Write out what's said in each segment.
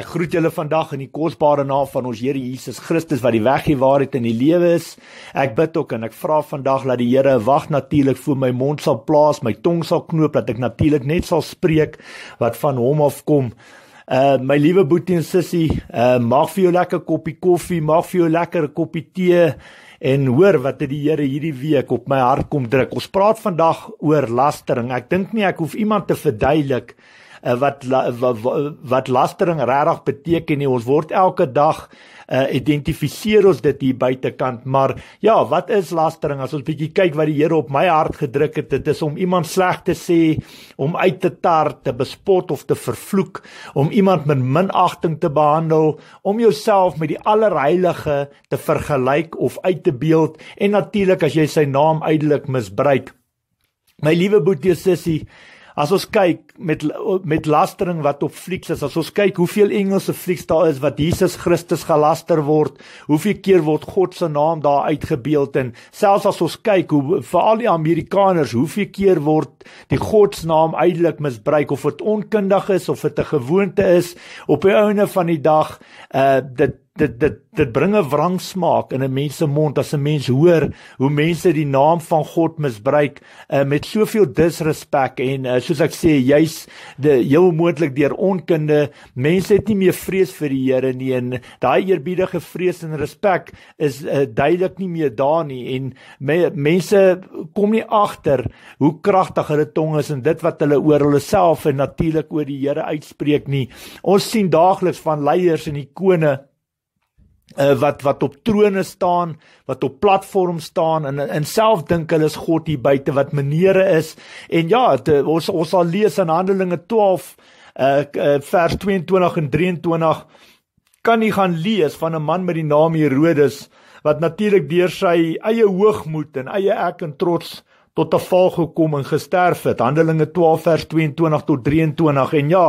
Ek groet julle vandag in die kosbare naam van ons Here Jesus Christus wat die weg, die waarheid en die lewe is. Ek bid ook en ek vra vandag dat die Here 'n wag natuurlik vir my mond sal plaas, my tong sal knoop dat ek natuurlik net sal spreek wat van hom afkom. Uh my liewe boetie en sussie, uh mag vir jou lekker koppie koffie, mag vir jou lekker koppie tee en hoor wat het die Here hierdie week op my hart kom druk. Ons praat vandag oor lastering. Ek dink nie ek hoef iemand te verduidelik Eh, wat eh, eh, wat lastering regtig beteken nie. Ons word elke dag uh, identifiseer ons dit hier buitekant, maar ja, wat is lastering as ons bietjie kyk wat die Here op my hart gedruk het? Dit is om iemand sleg te sê, om uit te tar, te bespot of te vervloek, om iemand met minagting te behandel, om jouself met die allerheilige te vergelyk of uit te beeld en natuurlik as jy sy naam uitelik misbruik. My liewe boetie sussie, As ons kyk met met lastering wat op flieks is, as ons kyk hoeveel Engelse flieks daar is wat Jesus Christus gelaster word, hoeveel keer word God se naam daar uitgebeeld en selfs as ons kyk hoe veral die Amerikaners, hoeveel keer word die God se naam uitelik misbruik of dit onkundig is of dit 'n gewoonte is op die ouene van die dag, uh dit dit dit dit bring 'n wrang smaak in 'n mens se mond as 'n mens hoor hoe mense die naam van God misbruik uh, met soveel disrespek en uh, soos ek sê juis die heel moontlik deur onkunde mense het nie meer vrees vir die Here nie en daai eerbiedige vrees en respek is uh, duidelik nie meer daar nie en me, mense kom nie agter hoe kragtig hulle tong is en dit wat hulle oor hulle self en natuurlik oor die Here uitspreek nie ons sien daagliks van leiers en ikone uh, wat wat op trone staan, wat op platform staan en en self dink hulle is God hier buite wat menere is. En ja, het, eh, ons ons sal lees in Handelinge 12 uh, eh, vers 22 en 23 kan jy gaan lees van 'n man met die naam Herodes wat natuurlik deur sy eie hoogmoed en eie ek en trots tot 'n val gekom en gesterf het. Handelinge 12 vers 22 tot 23. En ja,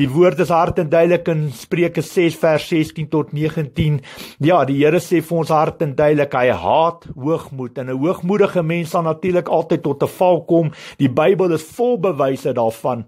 die woord is hard en duidelik in Spreuke 6 vers 16 tot 19. Ja, die Here sê vir ons hard en duidelik, hy haat hoogmoed en 'n hoogmoedige mens sal natuurlik altyd tot 'n val kom. Die Bybel is vol bewyse daarvan.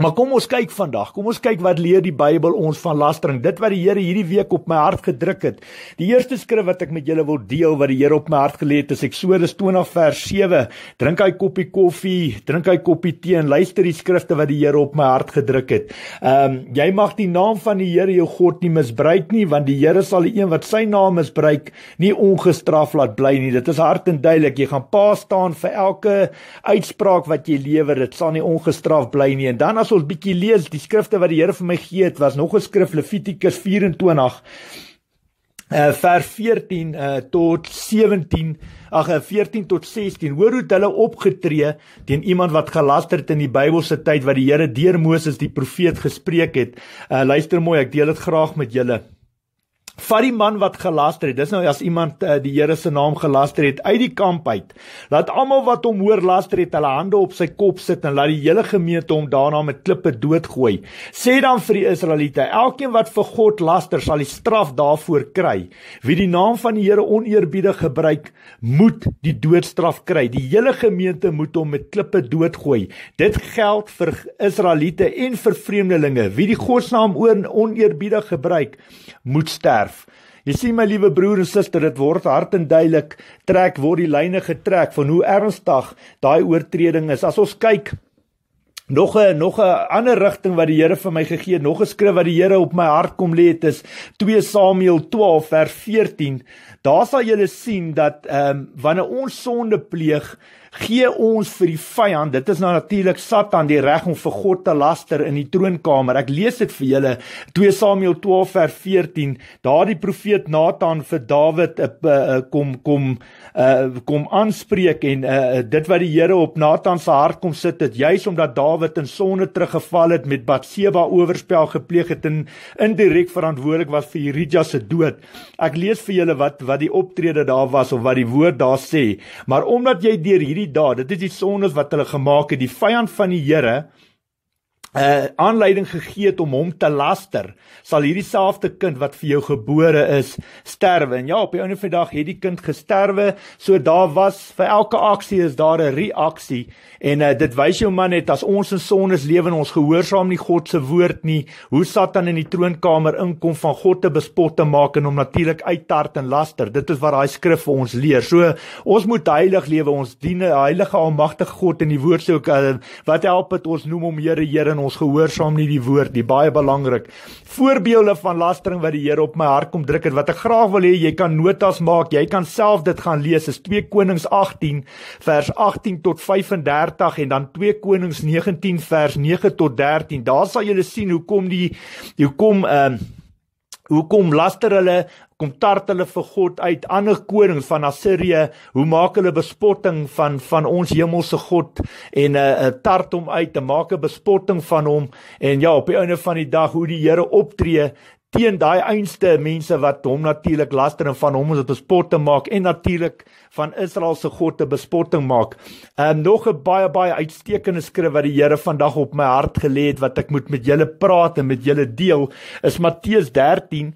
Maar kom ons kyk vandag. Kom ons kyk wat leer die Bybel ons van lastering. Dit wat die Here hierdie week op my hart gedruk het. Die eerste skrif wat ek met julle wil deel wat die Here op my hart gelê het, is Eksodus 20 vers 7. Drink hy koppie koffie, drink hy koppie tee en luister die skrifte wat die Here op my hart gedruk het. Ehm um, jy mag die naam van die Here jou God nie misbruik nie, want die Here sal die een wat sy naam misbruik nie ongestraf laat bly nie. Dit is hard en duidelik. Jy gaan pa staan vir elke uitspraak wat jy lewer. Dit sal nie ongestraf bly nie. En dan as ons bietjie lees die skrifte wat die Here vir my gee het, was nog 'n skrif Levitikus 24 Uh, eh, vers 14 uh, eh, tot 17 ag 14 eh, tot 16 hoor hoe hulle opgetree teen iemand wat gelaster het in die Bybelse tyd wat die Here deur Moses die profeet gespreek het uh, luister mooi ek deel dit graag met julle vat die man wat gelaster het. Dis nou as iemand uh, die Here se naam gelaster het uit die kamp uit. Laat almal wat hom hoor laster het hulle hande op sy kop sit en laat die hele gemeente hom daarna met klippe doodgooi. Sê dan vir die Israeliete, elkeen wat vir God laster sal die straf daarvoor kry. Wie die naam van die Here oneerbiedig gebruik, moet die doodstraf kry. Die hele gemeente moet hom met klippe doodgooi. Dit geld vir Israeliete en vir vreemdelinge. Wie die God se naam oneerbiedig gebruik, moet sterf verf. Jy sien my liewe broer en suster, dit word hard en duidelik trek word die lyne getrek van hoe ernstig daai oortreding is. As ons kyk nog 'n nog 'n ander rigting wat die Here vir my gegee het, nog 'n skrif wat die Here op my hart kom lê het is 2 Samuel 12 vers 14. Daar sal julle sien dat ehm um, wanneer ons sonde pleeg, gee ons vir die vyand, dit is nou natuurlik Satan die reg om vir God te laster in die troonkamer. Ek lees dit vir julle 2 Samuel 12 vers 14. Daardie profeet Nathan vir Dawid eh, eh, eh, kom kom uh kom aanspreek en uh dit wat die Here op Nathan se hart kom sit het juis omdat Dawid in sonde teruggeval het met Batseba oorspel gepleeg het en indirek verantwoordelik was vir Urija se dood. Ek lees vir julle wat wat die optrede daar was of wat die woord daar sê. Maar omdat jy deur hierdie 3 dae. Dit is die sondes wat hulle gemaak het, die vyand van die Here uh aanleiding gegee het om hom te laster sal hierdie selfde kind wat vir jou gebore is sterwe en ja op die ouene van die dag het die kind gesterwe so daar was vir elke aksie is daar 'n reaksie en uh dit wys jou man net as ons in sondes lewe en ons gehoorsaam nie God se woord nie hoe Satan in die troonkamer inkom van God te bespot te maak en hom natuurlik uittart en laster dit is wat daai skrif vir ons leer so ons moet heilig lewe ons dien 'n heilige almagtige God en die woord sê ook uh, eh, wat help dit ons noem hom Here Here ons gehoorsaam nie die woord nie, baie belangrik. Voorbeelde van lastering wat die Here op my hart kom druk het wat ek graag wil hê jy kan notas maak. Jy kan self dit gaan lees. Dit is 2 Konings 18 vers 18 tot 35 en dan 2 Konings 19 vers 9 tot 13. Daar sal jy sien hoe kom die hoe kom ehm uh, Hoe kom laster hulle kom tart hulle vir God uit ander konings van Assirië hoe maak hulle bespotting van van ons hemelse God en 'n uh, eh, eh, tart hom uit te maak 'n bespotting van hom en ja op die einde van die dag hoe die Here optree teen daai einste mense wat hom natuurlik laster en van hom is dit bespot te maak en natuurlik van Israel se God te bespotting maak. Ehm uh, nog 'n baie baie uitstekende skrif wat die Here vandag op my hart gelê het wat ek moet met julle praat en met julle deel is Matteus 13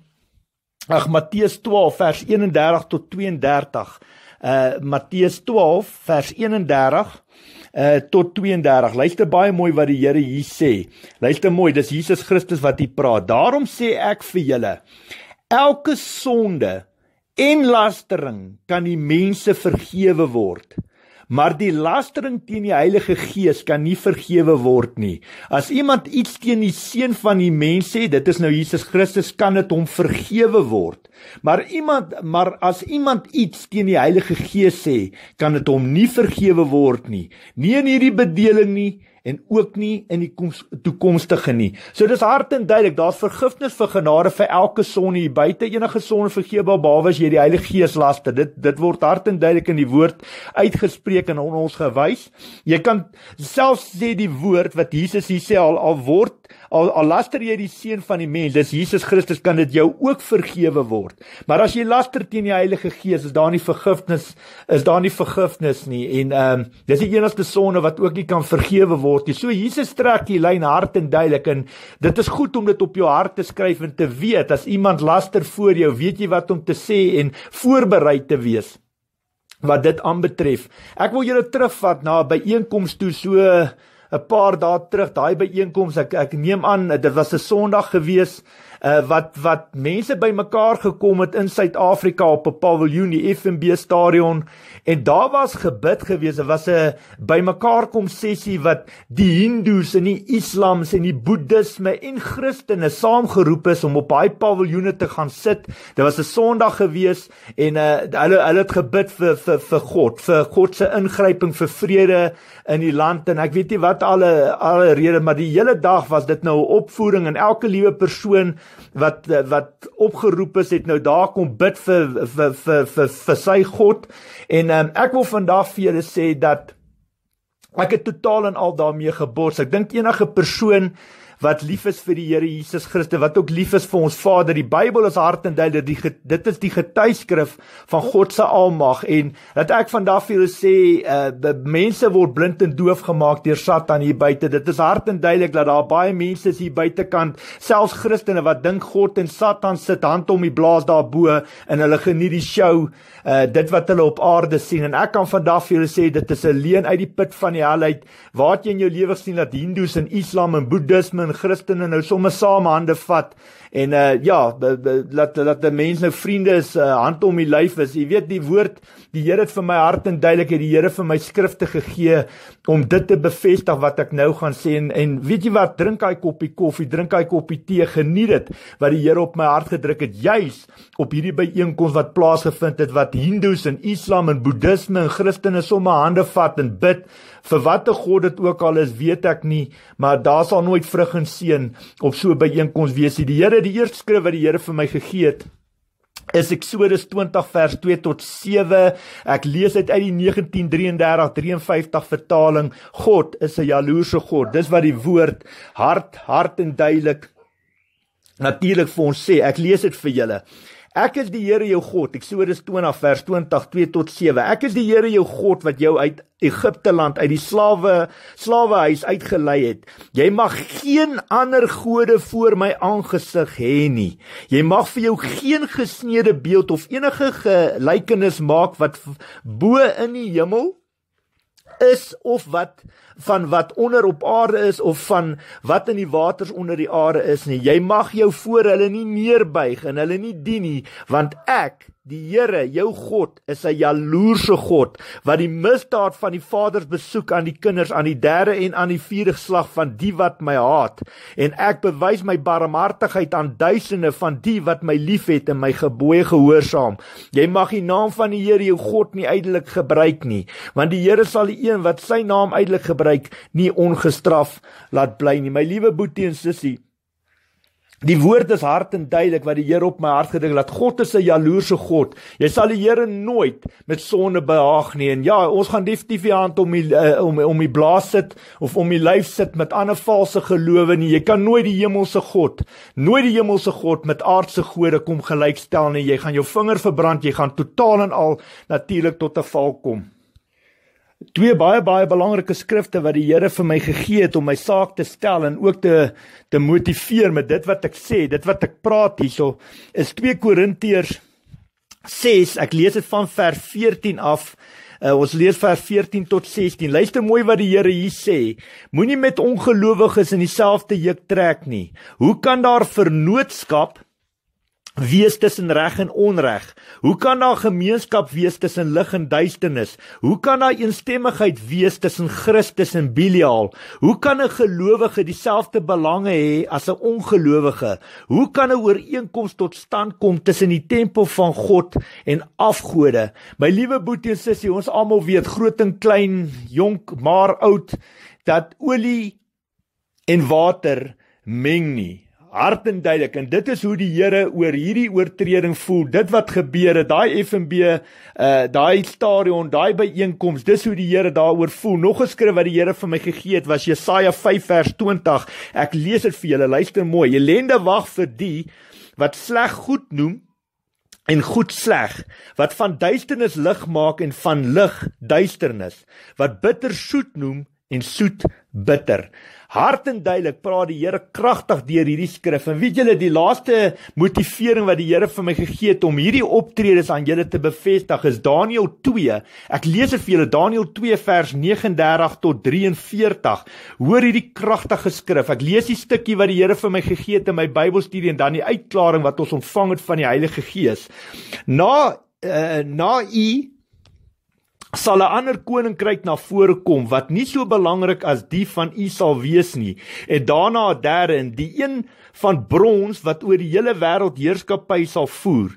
Ag Matteus 12 vers 31 tot 32. Uh eh, Matteus 12 vers 31 uh, tot 32. Luister baie mooi wat die Here hier sê. Luister mooi, dis Jesus Christus wat hier praat. Daarom sê ek vir julle, elke sonde en lastering kan die mense vergewe word. Maar die lastering teen die Heilige Gees kan nie vergewe word nie. As iemand iets teen die seun van die mens sê, dit is nou Jesus Christus, kan dit hom vergewe word. Maar iemand maar as iemand iets teen die Heilige Gees sê, kan dit hom nie vergewe word nie. Nie in hierdie bedeling nie, en ook nie in die toekomstige nie. So dis hard en duidelik, daar's vergifnis vir genade vir elke sonde hier buite enige sonde vergewe behalwe as jy die Heilige Gees laster. Dit dit word hard en duidelik in die woord uitgespreek en on ons gewys. Jy kan selfs sê die woord wat Jesus hier sê al al word al al laster jy die seun van die mens, dis Jesus Christus kan dit jou ook vergewe word. Maar as jy laster teen die Heilige Gees, is daar nie vergifnis, is daar nie vergifnis nie en ehm um, dis die enigste sonde wat ook nie kan vergewe word nie. So Jesus trek die lyn hard en duidelik en dit is goed om dit op jou hart te skryf en te weet as iemand laster voor jou, weet jy wat om te sê en voorberei te wees wat dit aanbetref. Ek wil julle terugvat na byeenkomste so 'n paar dae terug daai byeenkoms ek ek neem aan dit was 'n Sondag gewees uh, wat wat mense bymekaar gekom het in Suid-Afrika op 'n paviljoen die FNB stadion en daar was gebid gewees er was 'n bymekaar kom sessie wat die hindoes en die islams en die boeddisme en christene saamgeroep is om op daai paviljoene te gaan sit dit was 'n sonderdag gewees en uh, hulle hulle het gebid vir vir vir God vir God se ingryping vir vrede in die land en ek weet nie wat alle alle redes maar die hele dag was dit nou 'n opvoering en elke liewe persoon wat wat opgeroep is het nou daar kom bid vir vir vir vir, vir sy God en um, ek wil vandag vir julle sê dat ek het totaal en al daarmee gebots. Ek dink enige persoon wat lief is vir die Here Jesus Christus, wat ook lief is vir ons Vader. Die Bybel is hart en duidelik die dit is die getuieskrif van God se almag en dat ek vandag vir julle sê, uh mense word blind en doof gemaak deur Satan hier buite. Dit is hart en duidelik dat daar baie mense is hier buitekant, selfs Christene wat dink God en Satan sit hand om die blaas daarbo en hulle geniet die show, uh dit wat hulle op aarde sien. En ek kan vandag vir julle sê dit is 'n leuen uit die put van die hel uit. Waar jy in jou lewe sien dat Hindus en Islam en Boeddhisme en Christene nou sommer saam hande vat en uh, ja dat dat die mens nou vriende is uh, hand om die lyf is jy weet die woord die Here het vir my hart en duidelikheid die Here vir my skrifte gegee om dit te bevestig wat ek nou gaan sê en, en weet jy wat drink hy koppie koffie drink hy koppie tee geniet dit wat die Here op my hart gedruk het juis op hierdie byeenkoms wat plaasgevind het wat hindoes en islam en boeddisme en christene sommer hande vat en bid vir watter god dit ook al is, weet ek nie, maar daar sal nooit vrug en seën op so 'n byeenkoms wees nie. Die Here, die eerste skrif wat die Here vir my gegee het, is Eksodus 20 vers 2 tot 7. Ek lees uit uit die 1933 53 vertaling. God is 'n jaloerse God. Dis wat die woord hart hart en duidelik natuurlik vir ons sê. Ek lees dit vir julle. Ek is die Here jou God, Eksodus 20 vers 20 2 tot 7. Ek is die Here jou God wat jou uit Egipte land uit die slawe slawehuis uitgelei het. Jy mag geen ander gode voor my aangesig hê nie. Jy mag vir jou geen gesneede beeld of enige gelykenis maak wat bo in die hemel is of wat van wat onder op aarde is of van wat in die waters onder die aarde is nie. Jy mag jou voor hulle nie neerbuig en hulle nie dien nie, want ek Die Here, jou God, is 'n jaloerse God wat die misdaad van die vaders besoek aan die kinders aan die derde en aan die vierde slag van die wat my haat. En ek bewys my barmhartigheid aan duisende van die wat my liefhet en my gebooie gehoorsaam. Jy mag die naam van die Here jou God nie uitelik gebruik nie, want die Here sal die een wat sy naam uitelik gebruik nie ongestraf laat bly nie. My liewe boetie en sussie, Die woord is hard en duidelik wat die Here op my hart gedink het dat God is 'n jaloerse God. Jy sal die Here nooit met sonde behaag nie. En ja, ons gaan definitief die hand om die uh, om om die blaas sit of om die lyf sit met ander valse gelowe nie. Jy kan nooit die hemelse God, nooit die hemelse God met aardse gode kom gelykstel nie. Jy gaan jou vinger verbrand, jy gaan totaal en al natuurlik tot 'n val kom twee baie baie belangrike skrifte wat die Here vir my gegee het om my saak te stel en ook te te motiveer met dit wat ek sê, dit wat ek praat hierso is 2 Korintiërs 6. Ek lees dit van vers 14 af. Uh, ons lees vers 14 tot 16. Luister mooi wat die Here hier sê. Moenie met ongelowiges in dieselfde juk trek nie. Hoe kan daar vernootskap wees tussen reg en onreg? Hoe kan daar gemeenskap wees tussen lig en duisternis? Hoe kan daar eensstemmigheid wees tussen Christus en Belial? Hoe kan 'n gelowige dieselfde belange hê as 'n ongelowige? Hoe kan 'n ooreenkoms tot stand kom tussen die tempel van God en afgode? My liewe boetie en sussie, ons almal weet groot en klein, jonk maar oud, dat olie en water meng nie hart en duidelik en dit is hoe die Here oor hierdie oortreding voel. Dit wat gebeur het, daai FNB, uh eh, daai stadion, daai byeenkoms, dis hoe die Here daaroor voel. Nog 'n skrif wat die Here vir my gegee het was Jesaja 5 vers 20. Ek lees dit vir julle. Luister mooi. Elende wag vir die wat sleg goed noem en goed sleg wat van duisternis lig maak en van lig duisternis wat bitter soet noem en soet bitter Hart en duidelik praat die Here kragtig deur hierdie skrif. En weet julle, die laaste motivering wat die Here vir my gegee het om hierdie optredes aan julle te bevestig is Daniël 2. Ek lees vir julle Daniël 2 vers 39 tot 43. Hoor hierdie kragtige skrif. Ek lees die stukkie wat die Here vir my gegee het in my Bybelstudie en dan die uitklaring wat ons ontvang het van die Heilige Gees. Na uh, na u sal 'n ander koninkryk na vore kom wat nie so belangrik as die van u sal wees nie en daarna 'n derde en die een van brons wat oor die hele wêreld heerskappy sal voer.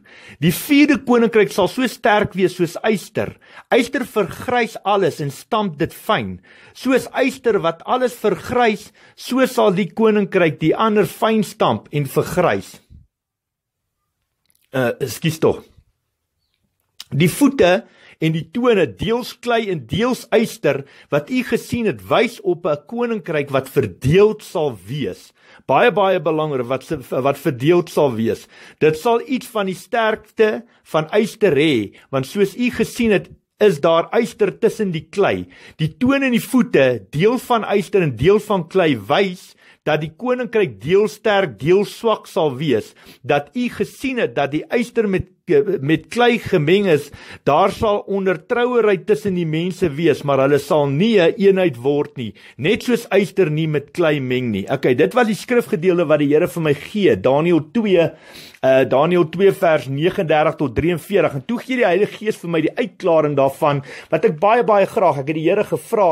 Die vierde koninkryk sal so sterk wees soos yster. Yster vergrys alles en stamp dit fyn. Soos yster wat alles vergrys, so sal die koninkryk die ander fyn stamp en vergrys. Uh, ekskuus tog. Die voete en die tone deels klei en deels yster wat u gesien het wys op 'n koninkryk wat verdeeld sal wees baie baie belangrik wat wat verdeeld sal wees dit sal iets van die sterkte van yster hê want soos u gesien het is daar yster tussen die klei die tone en die voete deel van yster en deel van klei wys dat die koninkryk deel sterk, deel swak sal wees, dat u gesien het dat die eyster met met klei gemeng is, daar sal ondertrouerheid tussen die mense wees, maar hulle sal nie 'n eenheid word nie, net soos eyster nie met klei meng nie. Okay, dit was die skrifgedeelte wat die Here vir my gee, Daniël 2, uh eh, Daniël 2 vers 39 tot 43. En toe gee die Heilige Gees vir my die uitklaring daarvan wat ek baie baie graag, ek het die Here gevra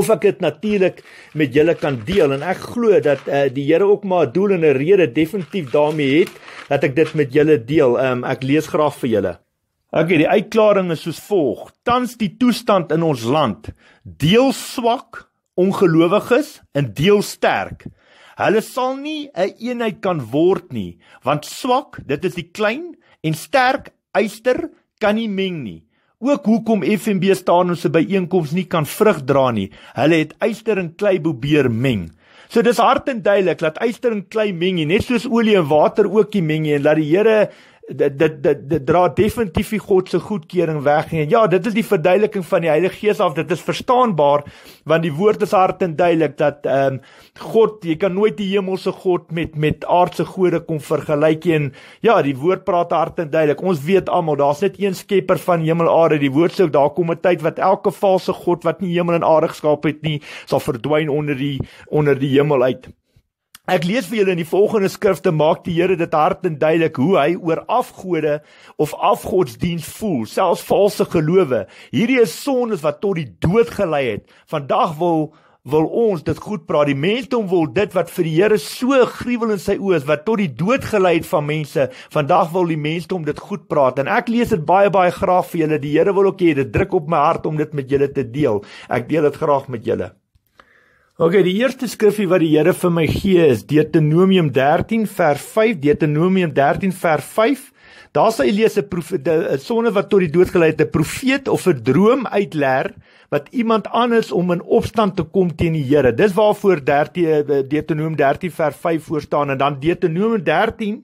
of ek dit natuurlik met julle kan deel en ek glo dat uh, die Here ook maar 'n doel en 'n rede definitief daarmee het dat ek dit met julle deel. Um, ek lees graag vir julle. OK, die uitklaring is soos volg: Tans die toestand in ons land deel swak ongelowiges en deel sterk. Hulle sal nie 'n een eenheid kan word nie, want swak, dit is die klein en sterk, eyster kan nie meng nie. Ook hoekom FNB staanusse by einkoms nie kan vrug dra nie. Hulle het yster en klei probeer meng. So dis hard en duidelik dat yster en klei meng nie, net soos olie en water ook nie meng nie en dat die Here dit dit dit, dit dra definitief die God se goedkeuring weg nie. Ja, dit is die verduideliking van die Heilige Gees af. Dit is verstaanbaar want die woord is hard en duidelik dat ehm um, God, jy kan nooit die hemelse God met met aardse gode kom vergelyk nie. Ja, die woord praat hard en duidelik. Ons weet almal, daar's net een Skepper van hemel en aarde. Die woord sê ook daar kom 'n tyd wat elke valse god wat nie hemel en aarde geskaap het nie, sal verdwyn onder die onder die hemel uit. Ek lees vir julle in die volgende skrifte maak die Here dit hard en duidelik hoe hy oor afgode of afgodsdiens voel, selfs valse gelowe. Hierdie is sondes wat tot die dood gelei het. Vandag wil wil ons dit goed praat. Die mensdom wil dit wat vir die Here so gruwel in sy oë is wat tot die dood gelei het van mense. Vandag wil die mensdom dit goed praat en ek lees dit baie baie graag vir julle. Die Here wil ook hê dit druk op my hart om dit met julle te deel. Ek deel dit graag met julle. OK, die eerste skrifgie wat die Here vir my gee is Deuteronomium 13 vers 5, Deuteronomium 13 vers 5. Daar sal lees 'n sonne wat tot die dood gelei het, 'n profeet of 'n droom uitler wat iemand anders om in opstand te kom teen die Here. Dis waarvoor 13 eh, Deuteronomium 13 vers 5 voor staan en dan Deuteronomium 13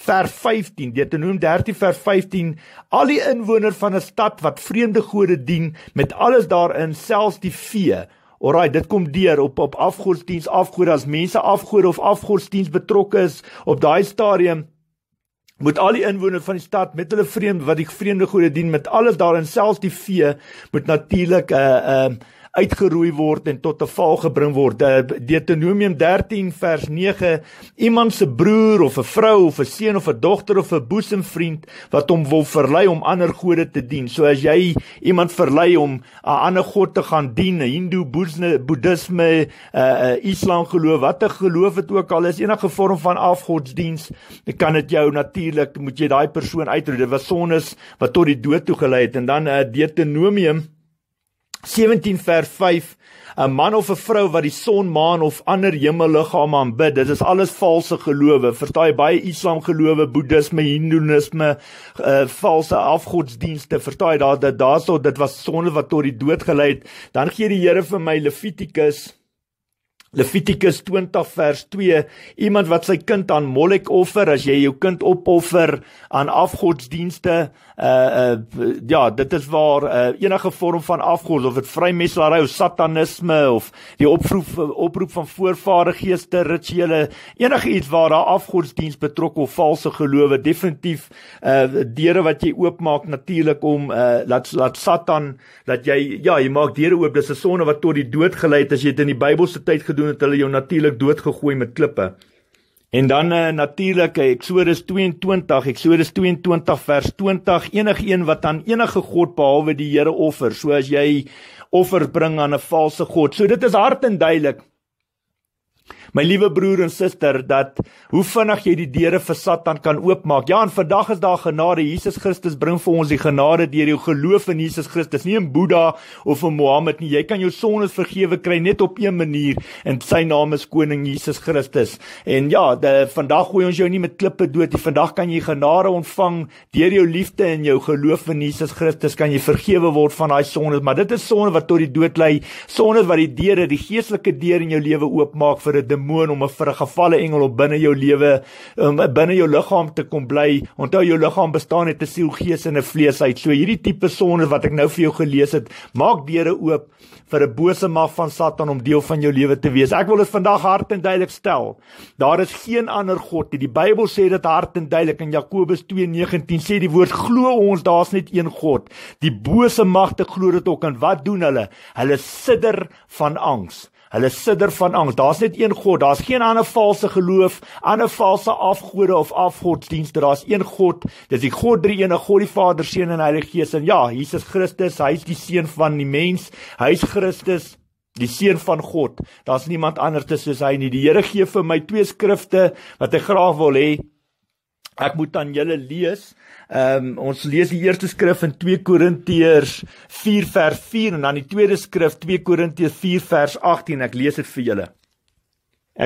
vers 15. Deuteronomium 13 vers 15: Al die inwoners van 'n stad wat vreemde gode dien met alles daarin, selfs die vee, Alraai, dit kom deur op op afgodsdiens, afgode as mense afgode of afgodsdiens betrokke is op daai stadium moet al die inwoners van die stad met hulle vreemde wat die vreemde gode dien met alles daarin selfs die vee moet natuurlik 'n uh, eh, 'n uh, eh, uitgeroei word en tot 'n val gebring word. Eh, Deuteronomium 13 vers 9: Iemand se broer of 'n vrou of 'n seun of 'n dogter of 'n boesemvriend wat hom wil verlei om ander gode te dien. So as jy iemand verlei om 'n ander god te gaan dien, 'n Hindu, Boeddhisme, 'n eh, eh, Islam geloof, watter geloof dit ook al is, enige vorm van afgodsdiens, dan kan dit jou natuurlik moet jy daai persoon uitroei. Dit was sones wat tot die dood toe gelei het en dan uh, Deuteronomium 17 vers 5 'n man of 'n vrou wat die son, maan of ander hemelliggame aanbid, dit is alles valse gelowe. Vertaai baie Islam gelowe, Boeddhisme, Hindoeïsme, uh eh, valse afgodsdienste. Vertaai daar dat daarso dit was sonde wat tot die dood gelei het. Dan gee die Here vir my Levitikus 23 Levitikus 20 vers 2 iemand wat sy kind aan Molek offer as jy jou kind opoffer aan afgodsdienste uh uh ja dit is waar uh, enige vorm van afgod of dit vrymeslary of satanisme of die oproep oproep van voorvaderegeeste rituele enige iets waar daar afgodsdiens betrokke of valse gelowe definitief uh deure wat jy oopmaak natuurlik om uh laat laat satan dat jy ja jy maak deure oop dis 'n sonde wat tot die dood gelei het as jy dit in die Bybelse tyd gedoen, gedoen het, hulle jou natuurlik doodgegooi met klippe. En dan uh, natuurlik Eksodus 22, Eksodus 22 vers 20, enige een wat aan enige god behalwe die Here offer, so as jy offer bring aan 'n valse god. So dit is hard en duidelik my liewe broer en suster dat hoe vinnig jy die deure vir Satan kan oopmaak. Ja, en vandag is daar genade. Jesus Christus bring vir ons die genade deur jou geloof in Jesus Christus, nie in Boeddha of in Mohammed nie. Jy kan jou sondes vergewe kry net op een manier en sy naam is koning Jesus Christus. En ja, de, vandag gooi ons jou nie met klippe dood nie. Vandag kan jy genade ontvang deur jou liefde en jou geloof in Jesus Christus kan jy vergewe word van daai sondes, maar dit is sonde wat tot die dood lei, sonde wat die deure, die geestelike deure in jou lewe oopmaak vir 'n demoon om 'n vir 'n gevalle engel op binne jou lewe um, binne jou liggaam te kom bly. Onthou jou liggaam bestaan uit 'n siel, gees en 'n vlees uit. So hierdie tipe sonde wat ek nou vir jou gelees het, maak deure oop vir 'n bose mag van Satan om deel van jou lewe te wees. Ek wil dit vandag hard en duidelik stel. Daar is geen ander god nie. Die Bybel sê dit hard en duidelik in Jakobus 2:19 sê die woord glo ons daar's net een god. Die bose magte glo dit ook en wat doen hulle? Hulle sidder van angs. Hulle sidder van angs. Daar's net een God. Daar's geen ander valse geloof, ander valse afgode of afgodsdienste. Daar's een God. Dis die God drie enige God die Vader, Seun en Heilige Gees. En ja, Jesus Christus, hy is die seun van die mens. Hy is Christus die seun van God. Daar's niemand anderste soos hy nie. Die Here gee vir my twee skrifte wat ek graag wil hê ek moet aan julle lees. Ehm um, ons lees die eerste skrif in 2 Korintiërs 4 vers 4 en dan die tweede skrif 2 Korintiërs 4 vers 18. Ek lees dit vir julle.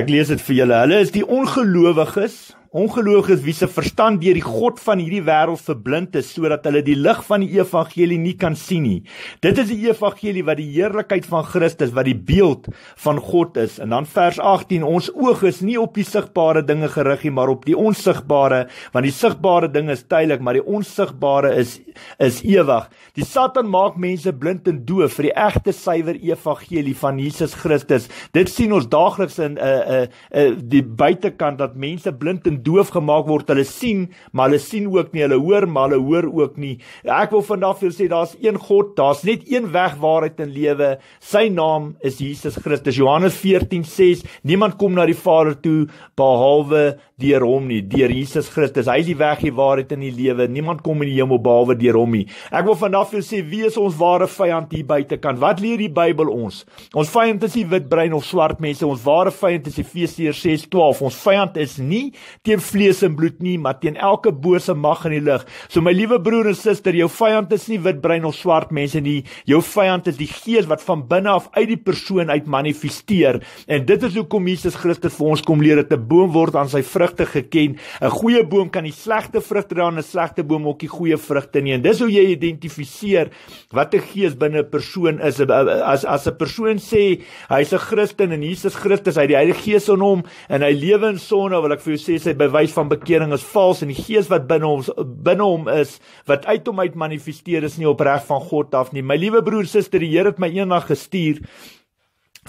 Ek lees dit vir julle. Hulle is die ongelowiges Ongeloof is wie se verstand deur die god van hierdie wêreld verblind is sodat hulle die lig van die evangelie nie kan sien nie. Dit is die evangelie wat die heerlikheid van Christus wat die beeld van God is. En dan vers 18, ons oog is nie op die sigbare dinge gerig nie, maar op die onsigbare, want die sigbare dinge is tydelik, maar die onsigbare is is ewig. Die Satan maak mense blind en doof vir die egte suiwer evangelie van Jesus Christus. Dit sien ons daagliks in 'n uh, eh, 'n uh, eh, uh, eh, die buitekant dat mense blind en doof gemaak word. Hulle sien, maar hulle sien ook nie, hulle hoor, maar hulle hoor ook nie. Ek wil vandag vir julle sê daar's een God, daar's net een weg waarheid en lewe. Sy naam is Jesus Christus. Johannes 14:6 Niemand kom na die Vader toe behalwe deur hom nie, deur Jesus Christus. Hy is die weg, die waarheid en die lewe. Niemand kom in die hemel behalwe deur hom nie. Ek wil vandag vir julle sê wie is ons ware vyand hier buite kan? Wat leer die Bybel ons? Ons vyand is nie wit brein of swart mense. Ons ware vyand is Efesiërs 6:12. Ons vyand is nie teen vlees en bloed nie, maar teen elke bose mag in die lig. So my liewe broer en suster, jou vyand is nie wit brein of swart mense nie. Jou vyand is die gees wat van binne af uit die persoon uit manifesteer. En dit is hoekom Jesus Christus vir ons kom leer dat 'n boom word aan sy vrug vrugte geken. 'n Goeie boom kan die slegte vrugte dra en 'n slegte boom ook die goeie vrugte nie. En dis hoe jy identifiseer wat 'n gees binne 'n persoon is. As as 'n persoon sê hy's 'n Christen en Jesus Christus, hy het die Heilige Gees in hom en hy lewe in sonde, wil ek vir jou sê sy bewys van bekering is vals en die gees wat binne hom binne hom is wat uit hom uit manifesteer is nie opreg van God af nie. My liewe broer, suster, die Here het my eendag gestuur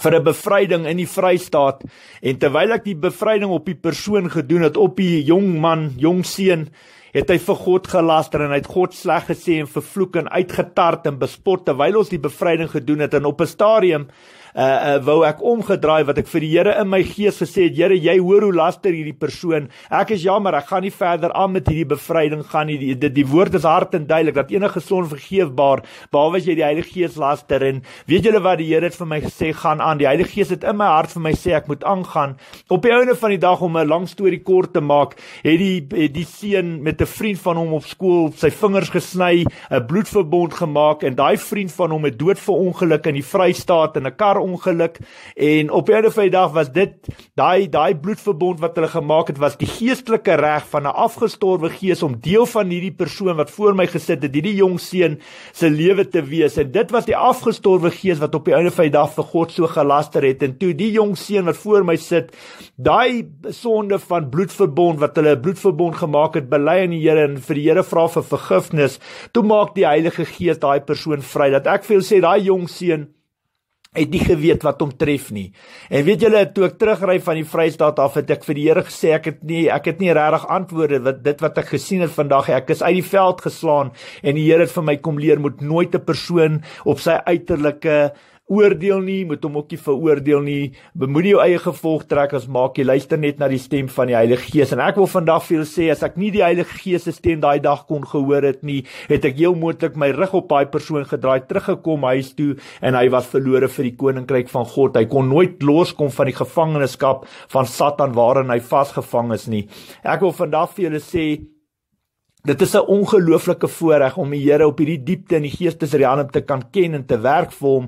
vir 'n bevryding in die Vrystaat en terwyl ek die bevryding op die persoon gedoen het op die jong man, jong seun, het hy vir God gelaster en hy het God sleg gesê en vervloek en uitgetart en bespot terwyl ons die bevryding gedoen het en op 'n stadium uh, uh wou ek omgedraai wat ek vir die Here in my gees gesê het Here jy hoor hoe laster hierdie persoon ek is jammer ek gaan nie verder aan met hierdie bevryding gaan nie dit die, die woord is hard en duidelik dat enige son vergeefbaar behalwe as jy die Heilige Gees laster en weet julle wat die Here het vir my gesê gaan aan die Heilige Gees het in my hart vir my sê ek moet aangaan op die ouene van die dag om 'n lang storie kort te maak het die het die seun met 'n vriend van hom op skool sy vingers gesny 'n bloedverbond gemaak en daai vriend van hom het dood verongeluk in die Vrystaat in 'n kar ongeluk en op die einde van die dag was dit daai daai bloedverbond wat hulle gemaak het was die geestelike reg van 'n afgestorwe gees om deel van hierdie persoon wat voor my gesit het, hierdie jong seun se lewe te wees. En dit was die afgestorwe gees wat op die einde van die dag vir God so gelaster het en toe die jong seun wat voor my sit, daai sonde van bloedverbond wat hulle 'n bloedverbond gemaak het, bely aan die Here en vir die Here vra vir vergifnis, toe maak die Heilige Gees daai persoon vry dat ek vir jou sê daai jong seun het nie geweet wat hom tref nie. En weet julle, toe ek terugry van die Vrystaat af het ek vir die Here gesê ek het nie ek het nie regtig antwoorde wat dit wat ek gesien het vandag. Ek is uit die veld geslaan en die Here het vir my kom leer moet nooit 'n persoon op sy uiterlike oordeel nie, moet hom ook nie veroordeel nie. Bemoedig jou eie gevolg trek as maak jy luister net na die stem van die Heilige Gees. En ek wil vandag vir julle sê as ek nie die Heilige Gees se stem daai dag kon gehoor het nie, het ek heel moontlik my rug op daai persoon gedraai, teruggekom huis toe en hy was verlore vir die koninkryk van God. Hy kon nooit loskom van die gevangenskap van Satan waarin hy vasgevang is nie. Ek wil vandag vir julle sê Dit is 'n ongelooflike voorreg om die Here op hierdie diepte in die geestesriem te kan ken en te werk vir hom.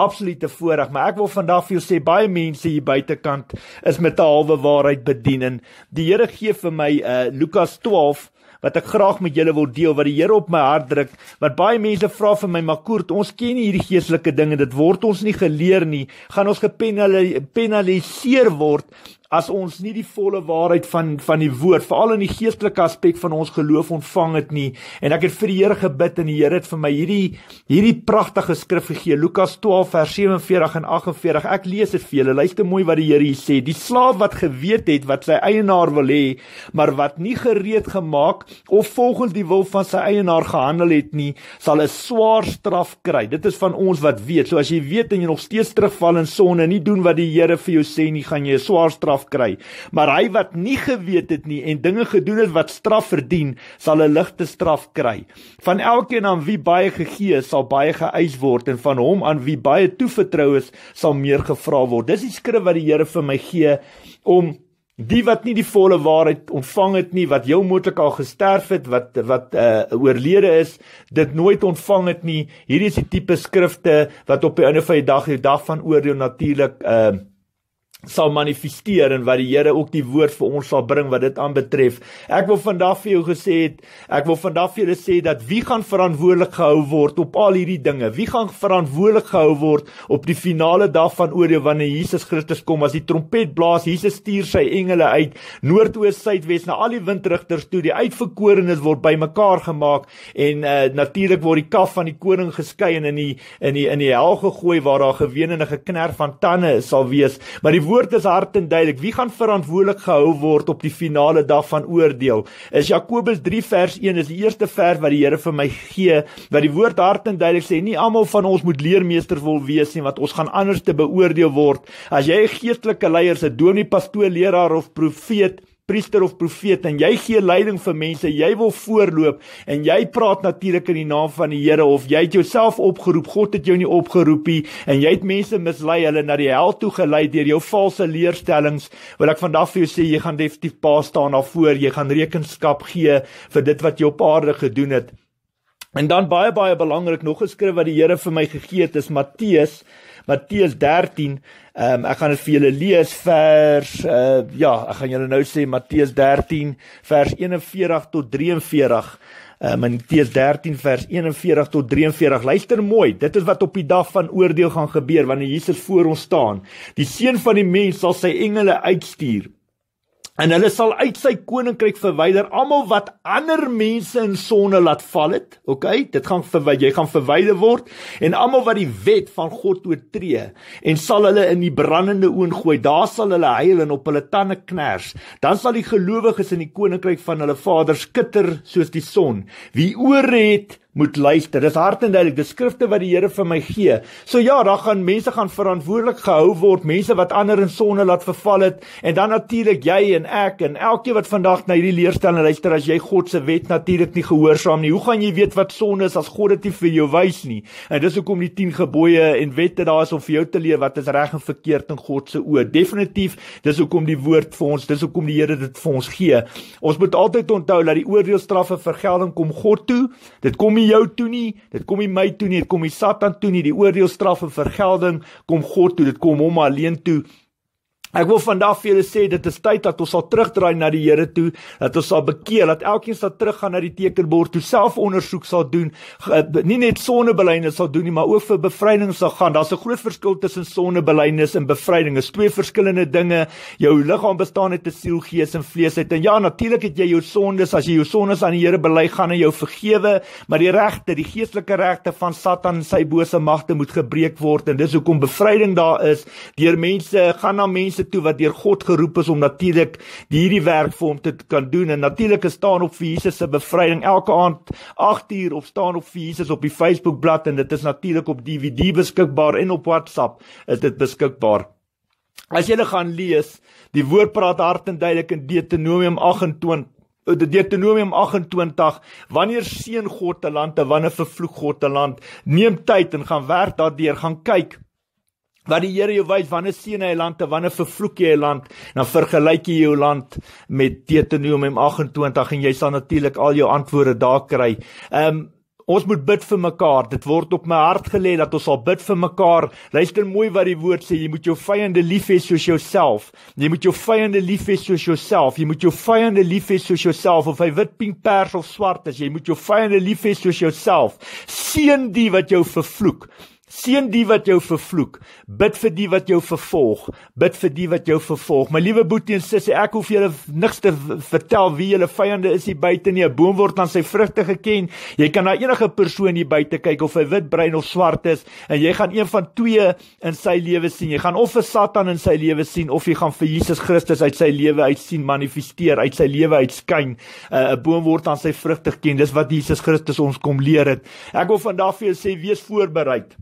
Absolute voorreg, maar ek wil vandag vir jou sê baie mense hier buitekant is met 'n halwe waarheid bedienen. Die Here gee vir my uh Lukas 12 wat ek graag met julle wil deel wat die Here op my hart druk wat baie mense vra vir my maar koert ons ken nie hierdie geestelike dinge dit word ons nie geleer nie gaan ons gepenaliseer word as ons nie die volle waarheid van van die woord veral in die geestelike aspek van ons geloof ontvang het nie en ek het vir die Here gebid en die Here het vir my hierdie hierdie pragtige skrif gegee Lukas 12 vers 47 en 48 ek lees dit vir julle luister mooi wat die Here hier sê die slaaf wat geweet het wat sy eienaar wil hê maar wat nie gereed gemaak of volgens die wil van sy eienaar gehandel het nie sal 'n swaar straf kry dit is van ons wat weet so as jy weet en jy nog steeds terugval in sonde en nie doen wat die Here vir jou sê nie gaan jy 'n swaar straf straf kry. Maar hy wat nie geweet het nie en dinge gedoen het wat straf verdien, sal 'n ligte straf kry. Van elkeen aan wie baie gegee is, sal baie geëis word en van hom aan wie baie toevertrou is, sal meer gevra word. Dis die skrif wat die Here vir my gee om die wat nie die volle waarheid ontvang het nie wat jou moontlik al gesterf het wat wat uh oorlede is dit nooit ontvang het nie hierdie is die tipe skrifte wat op die einde van die dag die dag van oordeel natuurlik uh eh, sal manifesteer en wat die Here ook die woord vir ons sal bring wat dit aanbetref. Ek wil vandag vir jou gesê het, ek wil vandag vir julle sê dat wie gaan verantwoordelik gehou word op al hierdie dinge? Wie gaan verantwoordelik gehou word op die finale dag van oordeel wanneer Jesus Christus kom as die trompet blaas, Jesus stuur sy engele uit noordoos, suidwes na al die windrigters toe, die uitverkorenes word bymekaar gemaak en uh, natuurlik word die kaf van die koning geskei en in die in die in die hel gegooi waar daar gewenende geknerf van tande sal wees. Maar woord is hard en duidelik. Wie gaan verantwoordelik gehou word op die finale dag van oordeel? Is Jakobus 3 vers 1 is die eerste vers wat die Here vir my gee, wat die woord hard en duidelik sê, nie almal van ons moet leermeesters wil wees nie, want ons gaan anders te beoordeel word. As jy 'n geestelike leier is, 'n dominee, pastoor, leraar of profeet, priester of profeet en jy gee leiding vir mense, jy wil voorloop en jy praat natuurlik in die naam van die Here of jy het jouself opgeroep, God het jou nie opgeroep nie en jy het mense mislei, hulle na die hel toe gelei deur jou valse leerstellings. Wil ek vandag vir jou sê jy gaan definitief pa staan daar voor, jy gaan rekenskap gee vir dit wat jou paarde gedoen het. En dan baie baie belangrik nog geskryf wat die Here vir my gegee het is Matteus Matteus 13. Ehm um, ek gaan dit vir julle lees vers uh ja, ek gaan julle nou sê Matteus 13 vers 41 tot 43. Ehm um, in Matteus 13 vers 41 tot 43. Luister mooi, dit is wat op die dag van oordeel gaan gebeur wanneer Jesus voor ons staan. Die seun van die mens sal sy engele uitstuur en hulle sal uit sy koninkryk verwyder almal wat ander mense in sonde laat val het. OK, dit gaan verwyder, jy gaan verwyder word en almal wat die wet van God oortree en sal hulle in die brandende oond gooi. Daar sal hulle huil en op hulle tande kners. Dan sal die gelowiges in die koninkryk van hulle Vader skitter soos die son. Wie oor het moet luister. Dis hard en duidelik, dis skrifte wat die Here vir my gee. So ja, daar gaan mense gaan verantwoordelik gehou word, mense wat ander in sonde laat verval het en dan natuurlik jy en ek en elkeen wat vandag na hierdie leerstelling luister as jy God se wet natuurlik nie gehoorsaam nie. Hoe gaan jy weet wat sonde is as God dit nie vir jou wys nie? En dis hoekom die 10 gebooie en wette daar is om vir jou te leer wat is reg en verkeerd in God se oë. Definitief, dis hoekom die woord vir ons, dis hoekom die Here dit vir ons gee. Ons moet altyd onthou dat die oordeelstraf en vergelding kom God toe. Dit kom nie jou toe nie, dit kom nie my toe nie, dit kom nie Satan toe nie, die oordeel, straf en vergelding kom God toe, dit kom hom alleen toe Ek wil vandag vir julle sê dit is tyd dat ons sal terugdraai na die Here toe, dat ons sal bekeer, dat elkeen sal teruggaan na die tekenbord, toe self ondersoek sal doen, nie net sondebelydenis sal doen nie, maar ook vir bevryding sal gaan. Daar's 'n groot verskil tussen sondebelydenis en bevryding. Dit is twee verskillende dinge. Jou liggaam bestaan uit 'n siel, gees en vlees uit. En ja, natuurlik het jy jou sondes as jy jou sondes aan die Here bely, gaan hy jou vergewe, maar die regte, die geestelike regte van Satan en sy bose magte moet gebreek word en dis hoekom bevryding daar is. Deur mense gaan na mense mense toe wat deur God geroep is om natuurlik hierdie werk vir hom te kan doen en natuurlik staan op vir Jesus se bevryding elke aand 8uur of staan op vir Jesus op die Facebook bladsy en dit is natuurlik op DVD beskikbaar en op WhatsApp is dit beskikbaar. As jy dit gaan lees, die woord praat hard en duidelik in Deuteronomium 28 die eh, Deuteronomium 28 wanneer seën God 'n land en wanneer vervloek God 'n land neem tyd en gaan werk daardeur gaan kyk wat die Here jou wys wanneer seën hy 'n land te wanneer vervloek jy 'n land dan vergelyk jy jou land met Deuteronomium 28 en jy sal natuurlik al jou antwoorde daar kry. Ehm um, ons moet bid vir mekaar. Dit word op my hart gelê dat ons sal bid vir mekaar. Luister mooi wat die woord sê, jy moet jou vyande lief hê soos jouself. Jy moet jou vyande lief hê soos jouself. Jy moet jou vyande lief hê soos jouself of hy wit, pink, pers of swart is. Jy moet jou vyande lief hê soos jouself. Seën die wat jou vervloek. Seën die wat jou vervloek. Bid vir die wat jou vervolg. Bid vir die wat jou vervolg. My liewe boetie en sussie, ek hoef julle niks te vertel wie julle vyande is hier buite nie. 'n Boom word aan sy vrugte geken. Jy kan na enige persoon hier buite kyk of hy wit, bruin of swart is en jy gaan een van twee in sy lewe sien. Jy gaan of vir Satan in sy lewe sien of jy gaan vir Jesus Christus uit sy lewe uit sien manifesteer, uit sy lewe uit skyn. Uh, 'n uh, Boom word aan sy vrugte geken. Dis wat Jesus Christus ons kom leer het. Ek wil vandag vir julle sê wees voorbereid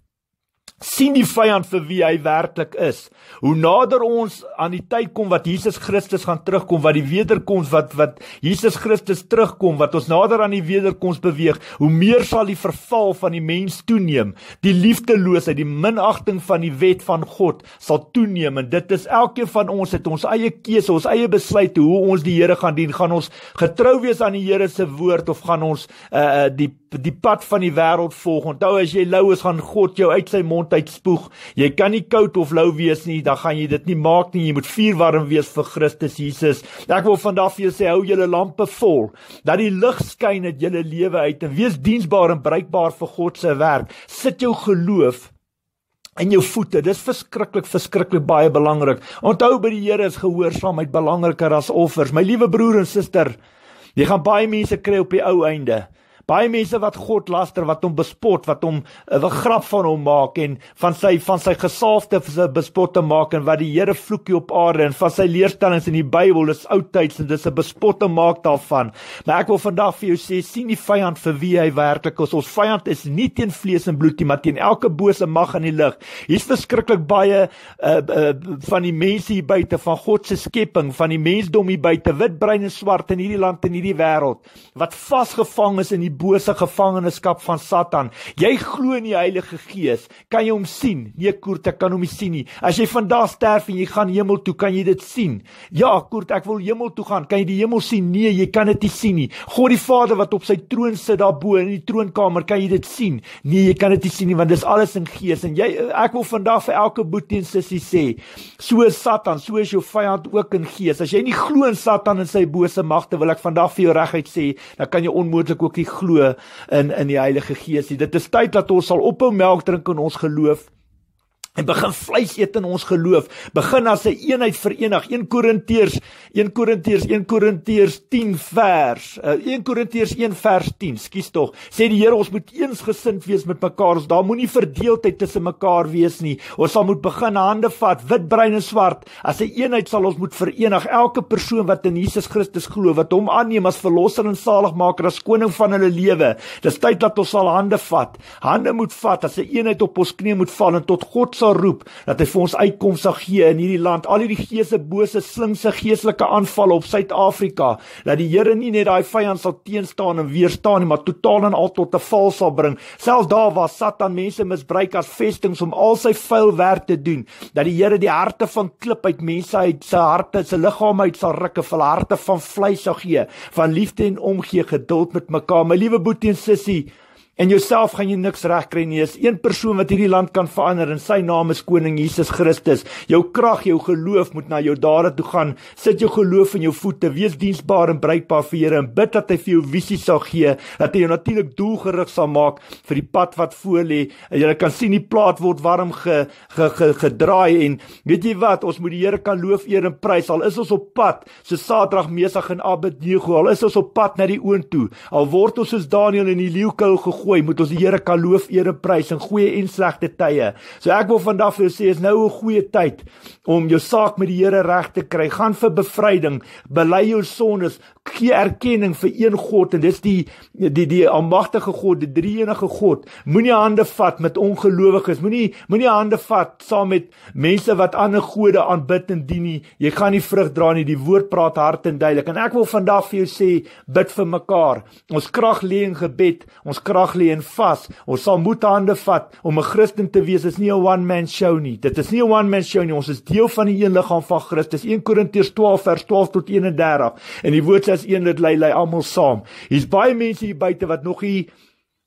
sien die vyand vir wie hy werklik is. Hoe nader ons aan die tyd kom wat Jesus Christus gaan terugkom, wat die wederkoms wat wat Jesus Christus terugkom, wat ons nader aan die wederkoms beweeg, hoe meer sal die verval van die mens toeneem. Die liefdeloosheid, die minagting van die wet van God sal toeneem en dit is elkeen van ons het ons eie keuse, ons eie besluit hoe ons die Here gaan dien. Gaan ons getrou wees aan die Here se woord of gaan ons uh die die pad van die wêreld volg? Onthou as jy lou is, gaan God jou uit sy mond altyd spoeg. Jy kan nie koud of lou wees nie, dan gaan jy dit nie maak nie. Jy moet vuurwarm wees vir Christus Jesus. Ek wil vandag vir jou sê hou julle lampe vol dat die lig skyn uit julle lewe uit en wees diensbaar en bruikbaar vir God se werk. Sit jou geloof en jou voete. Dis verskriklik verskriklik baie belangrik. Onthou by die Here is gehoorsaamheid belangriker as offers. My liewe broer en suster, jy gaan baie mense kry op die ou einde baie mense wat God laster, wat hom bespot, wat hom 'n uh, eh, grap van hom maak en van sy van sy gesaafde bespot te maak en wat die Here vloek op aarde en van sy leerstellings in die Bybel, dis oudtyds en dis 'n bespot te maak daarvan. Maar ek wil vandag vir jou sê, sien die vyand vir wie hy werklik is. Ons vyand is nie teen vlees en bloed nie, maar teen elke bose mag in die lig. Hier's verskriklik baie uh, uh, van die mense hier buite van God se skepping, van die mensdom hier buite, wit, bruin en swart in hierdie land en hierdie wêreld wat vasgevang is in die bose gevangenskap van Satan. Jy glo in die Heilige Gees. Kan jy hom sien? Nee, Koert, ek kan hom nie sien nie. As jy vandag sterf en jy gaan hemel toe, kan jy dit sien. Ja, Koert, ek wil hemel toe gaan. Kan jy die hemel sien? Nee, jy kan dit nie sien nie. God die Vader wat op sy troon sit daarbo in die troonkamer, kan jy dit sien? Nee, jy kan dit nie sien nie want dis alles in gees en jy ek wil vandag vir elke boetie en sissie sê, so is Satan, so is jou vyand ook in gees. As jy nie glo in Satan en sy bose magte, wil ek vandag vir jou reguit sê, dan kan jy onmoontlik ook nie glo glo in in die Heilige Gees nie. Dit is tyd dat ons sal ophou melk drink in ons geloof en begin vleis eet in ons geloof begin as 'n een eenheid verenig 1 Korintiërs 1 Korintiërs 1 Korintiërs 10 vers 1 eh, Korintiërs 1 vers 10 ekskuus tog sê die Here ons moet eensgesind wees met mekaar ons daar moenie verdeeldheid tussen mekaar wees nie ons sal moet begin hande vat wit bruin en swart as 'n een eenheid sal ons moet verenig elke persoon wat in Jesus Christus glo wat hom aanneem as verlosser en saligmaker as koning van hulle lewe dis tyd dat ons sal hande vat hande moet vat as 'n een eenheid op ons knie moet val en tot God sal sal roep dat hy vir ons uitkoms sal gee in hierdie land. Al hierdie geese bose slinkse geestelike aanvalle op Suid-Afrika, dat die Here nie net daai vyand sal teenstaan en weerstaan nie, maar totaal en al tot 'n val sal bring. Selfs daar waar Satan mense misbruik as vestinge om al sy vuil werk te doen, dat die Here die harte van klip uit mense uit sy harte, sy liggaam uit sal ruk en vir harte van vleis sal gee, van liefde en omgee geduld met mekaar. My liewe boetie en sussie, En jouself gaan jy niks reg kry nie. Is een persoon wat hierdie land kan verander en sy naam is Koning Jesus Christus. Jou krag, jou geloof moet na jou dade toe gaan. Sit jou geloof in jou voete, wees diensbaar en bruikbaar vir Here en bid dat hy vir jou visie sal gee, dat hy jou natuurlik doelgerig sal maak vir die pad wat voor lê. En jy kan sien die plaat word warm ge, ge, ge, gedraai en weet jy wat, ons moet die Here kan loof eer en prys al is ons op pad so Saterdag Mesach en Abednego. Al is ons op pad na die oond toe. Al word ons soos Daniël in die leeukou gegooi gooi, moet ons die Here kan loof, ere prys in goeie en slegte tye. So ek wil vandag vir jou sê, is nou 'n goeie tyd om jou saak met die Here reg te kry. Gaan vir bevryding, bely jou sondes, gee erkenning vir een God en dis die die die almagtige God, die drie-enige God. Moenie hande vat met ongelowiges. Moenie moenie hande vat saam met mense wat ander gode aanbid en dien nie. Jy gaan nie vrug dra nie. Die woord praat hard en duidelik. En ek wil vandag vir jou sê, bid vir mekaar. Ons krag lê in gebed. Ons krag vasgelê en vas. Ons sal moet hande vat om 'n Christen te wees. Dit is nie 'n one man show nie. Dit is nie 'n one man show nie. Ons is deel van die een liggaam van Christus. 1 Korintiërs 12 vers 12 tot 31. En die woord sê as een dit lei, lei almal saam. Hier's baie mense hier buite wat nog nie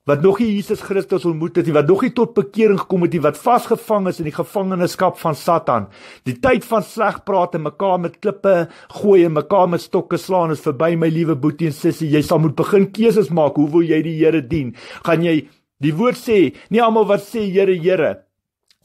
wat nog nie Jesus Christus ontmoet het nie, wat nog nie tot bekering gekom het nie, wat vasgevang is in die gevangenskap van Satan. Die tyd van sleg praat en mekaar met klippe gooi en mekaar met stokke slaan is verby, my liewe boetie en sussie. Jy sal moet begin keuses maak. Hoe wil jy die Here dien? Gaan jy die woord sê, nie almal wat sê Here, Here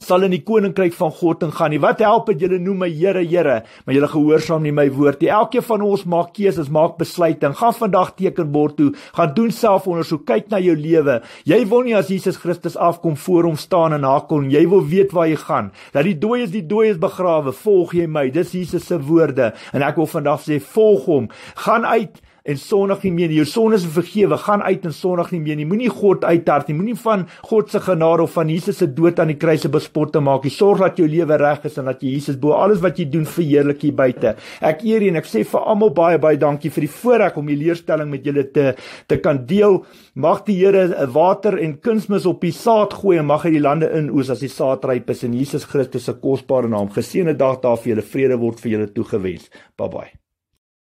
sal in die koninkryk van God ingaan nie. Wat help dit julle noem my Here, Here, maar julle gehoorsaam nie my woord nie. Elkeen van ons maak keuses, maak besluite en gaan vandag tekenbord toe, gaan doen selfondersoek, kyk na jou lewe. Jy wil nie as Jesus Christus afkom voor hom staan en hakel nie. Jy wil weet waar jy gaan. Dat die dooies die dooies begrawe, volg jy my. Dis Jesus se woorde en ek wil vandag sê volg hom. Gaan uit en sondig nie meer nie. Jou sondes is vergewe. Gaan uit en sondig nie meer nie. Moenie God uitdart nie. Moenie van God se genade of van Jesus se dood aan die kruis se bespot te maak nie. Sorg dat jou lewe reg is en dat jy Jesus bo alles wat jy doen verheerlik hier buite. Ek eer en ek sê vir almal baie baie dankie vir die voorreg om die leerstelling met julle te te kan deel. Mag die Here water en kunsmis op die saad gooi en mag hy die lande inoes as die saad ryp is in Jesus Christus se kosbare naam. Geseënde dag daar vir julle. Vrede word vir julle toegewens. Bye bye.